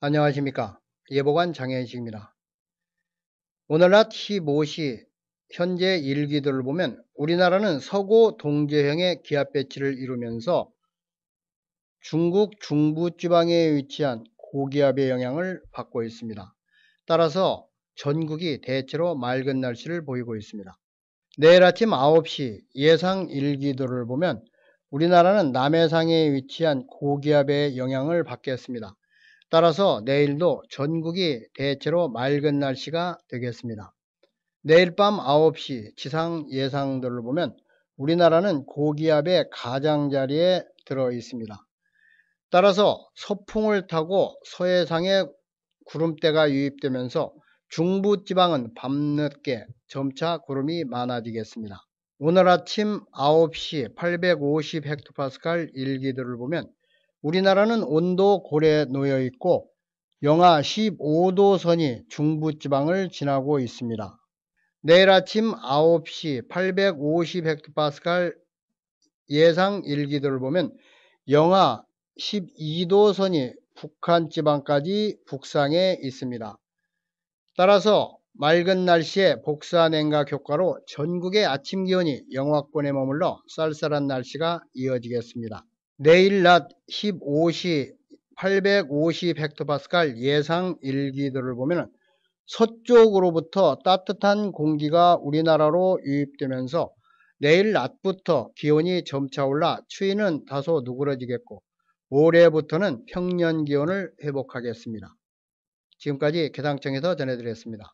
안녕하십니까 예보관 장현식입니다 오늘 낮 15시 현재 일기도를 보면 우리나라는 서고 동제형의 기압 배치를 이루면서 중국 중부 지방에 위치한 고기압의 영향을 받고 있습니다. 따라서 전국이 대체로 맑은 날씨를 보이고 있습니다. 내일 아침 9시 예상 일기도를 보면 우리나라는 남해상에 위치한 고기압의 영향을 받겠습니다. 따라서 내일도 전국이 대체로 맑은 날씨가 되겠습니다. 내일 밤 9시 지상 예상들을 보면 우리나라는 고기압의 가장자리에 들어 있습니다. 따라서 서풍을 타고 서해상에 구름대가 유입되면서 중부지방은 밤늦게 점차 구름이 많아지겠습니다. 오늘 아침 9시 850헥토파스칼 일기들을 보면 우리나라는 온도 고래 놓여 있고 영하 15도 선이 중부지방을 지나고 있습니다. 내일 아침 9시 850헥토파스칼 예상 일기들을 보면 영하 12도 선이 북한 지방까지 북상해 있습니다. 따라서 맑은 날씨에 복사 냉각 효과로 전국의 아침 기온이 영하권에 머물러 쌀쌀한 날씨가 이어지겠습니다. 내일 낮 15시 850헥토파스칼 예상 일기들을 보면 서쪽으로부터 따뜻한 공기가 우리나라로 유입되면서 내일 낮부터 기온이 점차 올라 추위는 다소 누그러지겠고 올해부터는 평년 기온을 회복하겠습니다. 지금까지 개당청에서 전해드렸습니다.